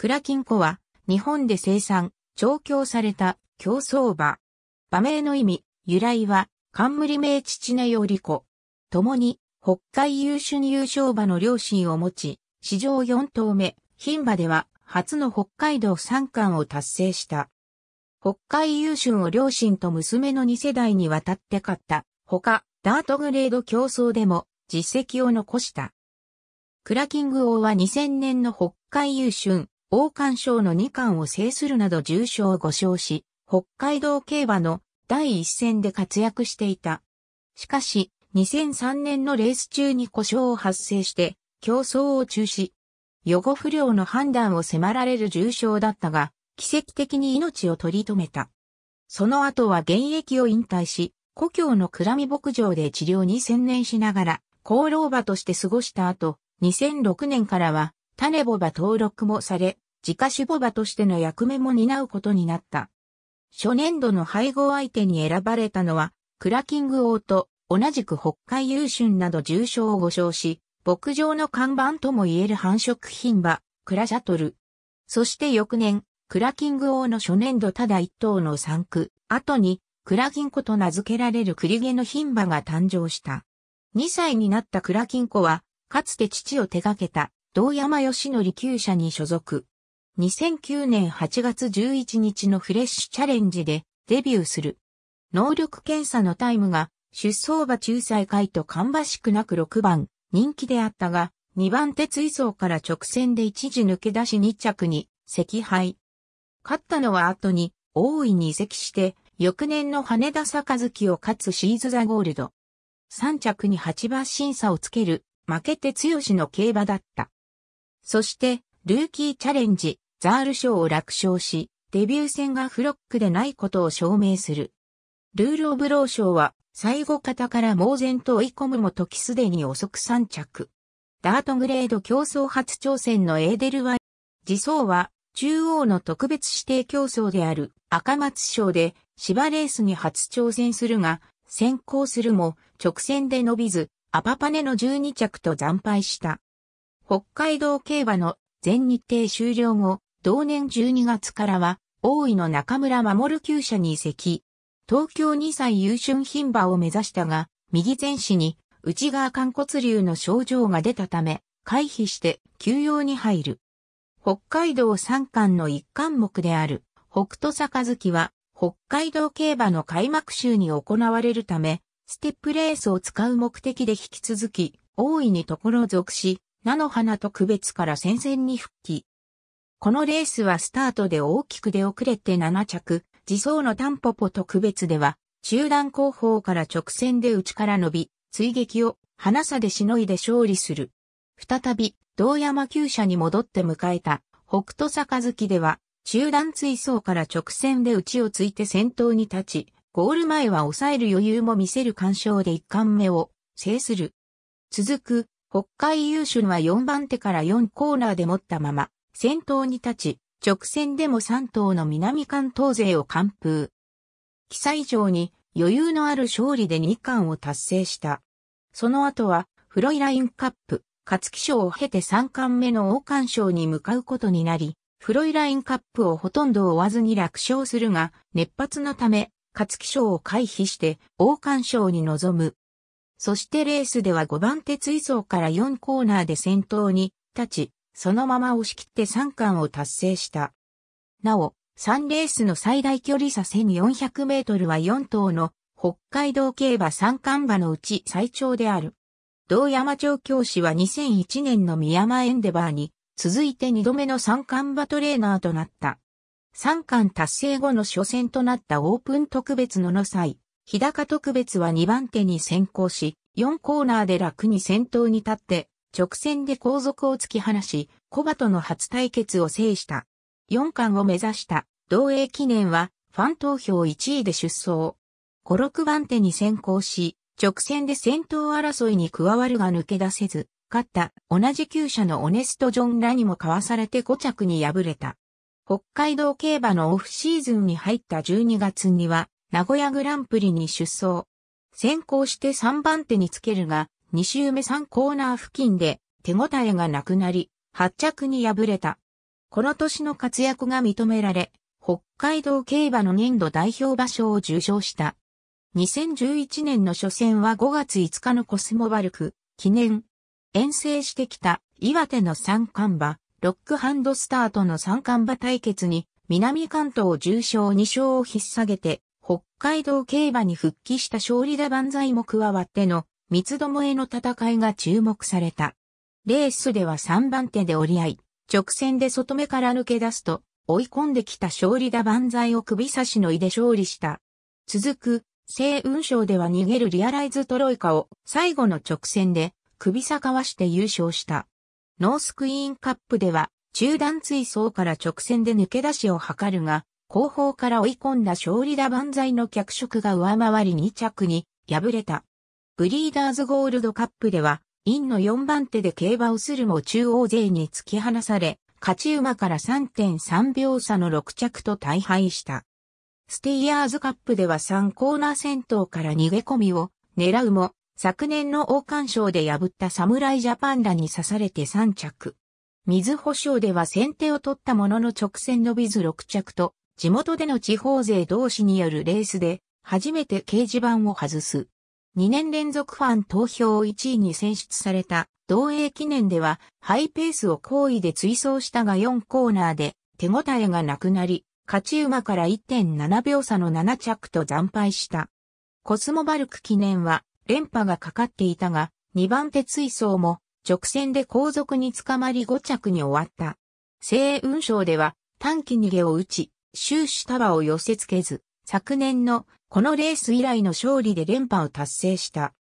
クラキンコは、日本で生産、調教された、競争馬。馬名の意味、由来は、冠名父根より子。共に、北海優秀優勝馬の両親を持ち、史上4頭目、牝馬では、初の北海道三冠を達成した。北海優秀を両親と娘の2世代にわたって勝った。他、ダートグレード競争でも、実績を残した。クラキング王は2000年の北海優秀、王冠賞の2冠を制するなど重賞を5勝し、北海道競馬の第一戦で活躍していた。しかし、2003年のレース中に故障を発生して、競争を中止。予後不良の判断を迫られる重傷だったが、奇跡的に命を取り留めた。その後は現役を引退し、故郷の倉見牧場で治療に専念しながら、功労馬として過ごした後、2006年からは、種ボ馬登録もされ、自家主ボ馬としての役目も担うことになった。初年度の配合相手に選ばれたのは、クラキング王と同じく北海優春など重賞を護賞し、牧場の看板とも言える繁殖品馬、クラシャトル。そして翌年、クラキング王の初年度ただ一頭の産区、後に、クラキンコと名付けられるクリゲの品馬が誕生した。2歳になったクラキンコは、かつて父を手掛けた、道山義則厩舎に所属。2009年8月11日のフレッシュチャレンジでデビューする。能力検査のタイムが出走馬仲裁会と芳しくなく6番人気であったが、2番手追走から直線で一時抜け出し2着に赤敗。勝ったのは後に大いに移籍して、翌年の羽田杯を勝つシーズ・ザ・ゴールド。3着に8馬審査をつける、負けて強しの競馬だった。そして、ルーキーチャレンジ、ザール賞を落賞し、デビュー戦がフロックでないことを証明する。ルールオブロー賞は、最後方から猛然と追い込むも時すでに遅く3着。ダートグレード競争初挑戦のエーデルワイ。自走は、中央の特別指定競争である赤松賞で芝レースに初挑戦するが、先行するも直線で伸びず、アパパネの12着と惨敗した。北海道競馬の全日程終了後、同年12月からは、大井の中村守厩舎に移籍。東京2歳優春品馬を目指したが、右前肢に内側肝骨流の症状が出たため、回避して休養に入る。北海道三冠の一貫目である、北斗杯は、北海道競馬の開幕週に行われるため、ステップレースを使う目的で引き続き、大いにところ属し、菜の花特別から戦線に復帰。このレースはスタートで大きく出遅れて7着、自走のタンポポ特別では、中段後方から直線で内から伸び、追撃を花差でしのいで勝利する。再び、道山厩舎に戻って迎えた、北斗杯では、中段追走から直線で内をついて先頭に立ち、ゴール前は抑える余裕も見せる干渉で一貫目を制する。続く、北海優秀は4番手から4コーナーで持ったまま、先頭に立ち、直線でも3頭の南関東勢を完封。記載上に余裕のある勝利で2冠を達成した。その後は、フロイラインカップ、勝木賞を経て3冠目の王冠賞に向かうことになり、フロイラインカップをほとんど追わずに楽勝するが、熱発のため、勝木賞を回避して王冠賞に臨む。そしてレースでは5番手追走から4コーナーで先頭に立ち、そのまま押し切って3冠を達成した。なお、3レースの最大距離差1400メートルは4頭の北海道競馬三冠馬のうち最長である。道山調教師は2001年の宮山エンデバーに続いて2度目の三冠馬トレーナーとなった。三冠達成後の初戦となったオープン特別のの際、日高特別は2番手に先行し、4コーナーで楽に先頭に立って直線で後続を突き放し、コバとの初対決を制した。四冠を目指した同英記念はファン投票1位で出走。5、6番手に先行し、直線で先頭争いに加わるが抜け出せず、勝った同じ旧車のオネスト・ジョンらにもかわされて5着に敗れた。北海道競馬のオフシーズンに入った12月には、名古屋グランプリに出走。先行して3番手につけるが、2周目3コーナー付近で手応えがなくなり、8着に敗れた。この年の活躍が認められ、北海道競馬の年度代表馬賞を受賞した。2011年の初戦は5月5日のコスモバルク、記念。遠征してきた岩手の三冠馬、ロックハンドスタートの三冠馬対決に、南関東重賞2勝を引っ下げて、北海道競馬に復帰した勝利田万歳も加わっての三つどもえの戦いが注目された。レースでは3番手で折り合い、直線で外目から抜け出すと、追い込んできた勝利だ万歳を首差しのいで勝利した。続く、西雲賞では逃げるリアライズトロイカを最後の直線で首差かわして優勝した。ノースクイーンカップでは中段追走から直線で抜け出しを図るが、後方から追い込んだ勝利だ万歳の脚色が上回り2着に敗れた。ブリーダーズゴールドカップでは、インの4番手で競馬をするも中央勢に突き放され、勝ち馬から3.3秒差の6着と大敗した。ステイヤーズカップでは3コーナー戦闘から逃げ込みを狙うも、昨年の王冠賞で破った侍ジャパンらに刺されて3着。水保賞では先手を取ったものの直線伸びず6着と、地元での地方勢同士によるレースで、初めて掲示板を外す。2年連続ファン投票1位に選出された、同英記念では、ハイペースを好意で追走したが4コーナーで、手応えがなくなり、勝ち馬から1.7秒差の7着と惨敗した。コスモバルク記念は、連覇がかかっていたが、2番手追走も、直線で後続に捕まり5着に終わった。聖雲賞では、短期逃げを打ち、終始束を寄せ付けず、昨年のこのレース以来の勝利で連覇を達成した。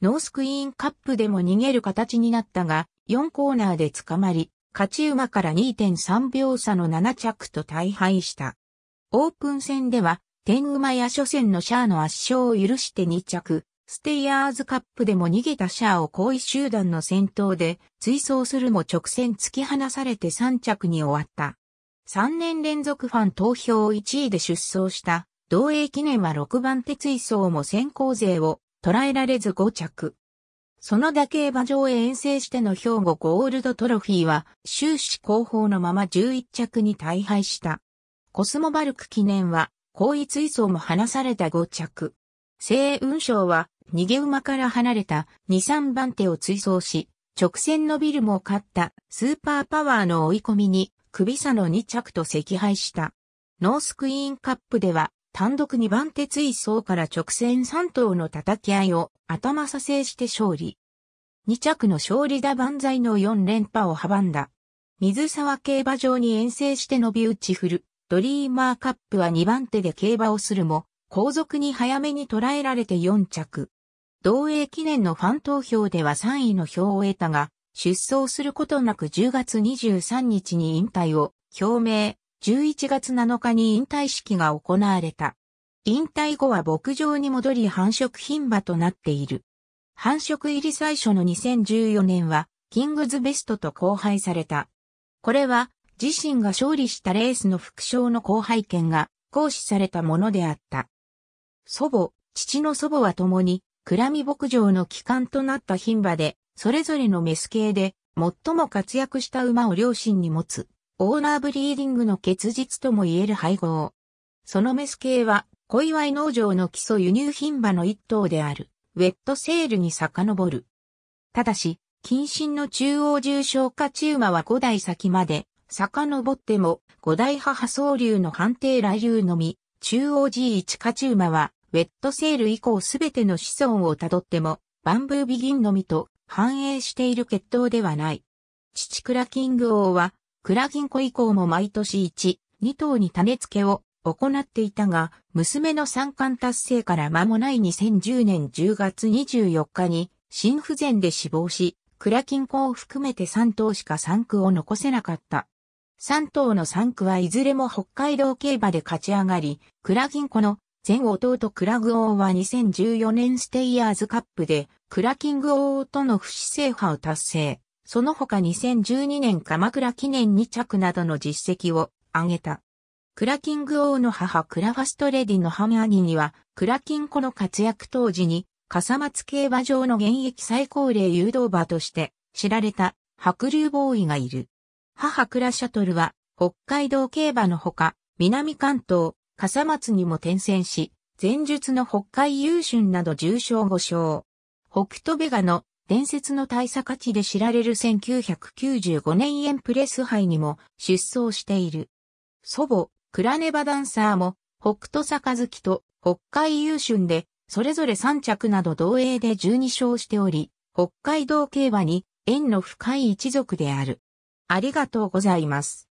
ノースクイーンカップでも逃げる形になったが、4コーナーで捕まり、勝ち馬から2.3秒差の7着と大敗した。オープン戦では、天馬や初戦のシャアの圧勝を許して2着、ステイヤーズカップでも逃げたシャアを後位集団の先頭で追走するも直線突き放されて3着に終わった。3年連続ファン投票1位で出走した同栄記念は6番手追走も先行勢を捉えられず5着。そのだけ馬上へ遠征しての兵庫ゴールドトロフィーは終始後方のまま11着に大敗した。コスモバルク記念は後位追走も離された5着。聖雲賞は逃げ馬から離れた2、3番手を追走し、直線のビルも勝ったスーパーパワーの追い込みに首差の2着と惜敗した。ノースクイーンカップでは単独2番手追走から直線3頭の叩き合いを頭させして勝利。2着の勝利だ万歳の4連覇を阻んだ。水沢競馬場に遠征して伸び打ち振る。ドリーマーカップは2番手で競馬をするも、後続に早めに捉えられて4着。同英記念のファン投票では3位の票を得たが、出走することなく10月23日に引退を表明。11月7日に引退式が行われた。引退後は牧場に戻り繁殖牝馬となっている。繁殖入り最初の2014年は、キングズベストと交配された。これは、自身が勝利したレースの副賞の交配権が行使されたものであった。祖母、父の祖母は共に、クラミ牧場の機関となった牝馬で、それぞれのメス系で、最も活躍した馬を両親に持つ。オーナーブリーディングの結実とも言える配合。そのメス系は、小祝農場の基礎輸入品馬の一頭である、ウェットセールに遡る。ただし、近親の中央重症化中馬は5代先まで、遡っても、5代母総流の判定来流のみ、中央 G1 化中馬は、ウェットセール以降すべての子孫をたどっても、バンブービギンのみと反映している血統ではない。父クラキング王は、クラギンコ以降も毎年1、2頭に種付けを行っていたが、娘の三冠達成から間もない2010年10月24日に心不全で死亡し、クラキンコを含めて3頭しか3区を残せなかった。3頭の3区はいずれも北海道競馬で勝ち上がり、クラキンコの前弟クラグ王は2014年ステイヤーズカップでクラキング王との不死制覇を達成。その他2012年鎌倉記念2着などの実績を挙げた。クラキング王の母クラファストレディの母兄には、クラキン子の活躍当時に、笠松競馬場の現役最高齢誘導馬として知られた白竜ボーイがいる。母クラシャトルは北海道競馬のほか南関東、笠松にも転戦し、前述の北海優春など重賞5勝。北斗ベガの伝説の大佐価値で知られる1995年エンプレス杯にも出走している。祖母、クラネバダンサーも、北斗杯と北海優春で、それぞれ3着など同英で12勝しており、北海道競馬に縁の深い一族である。ありがとうございます。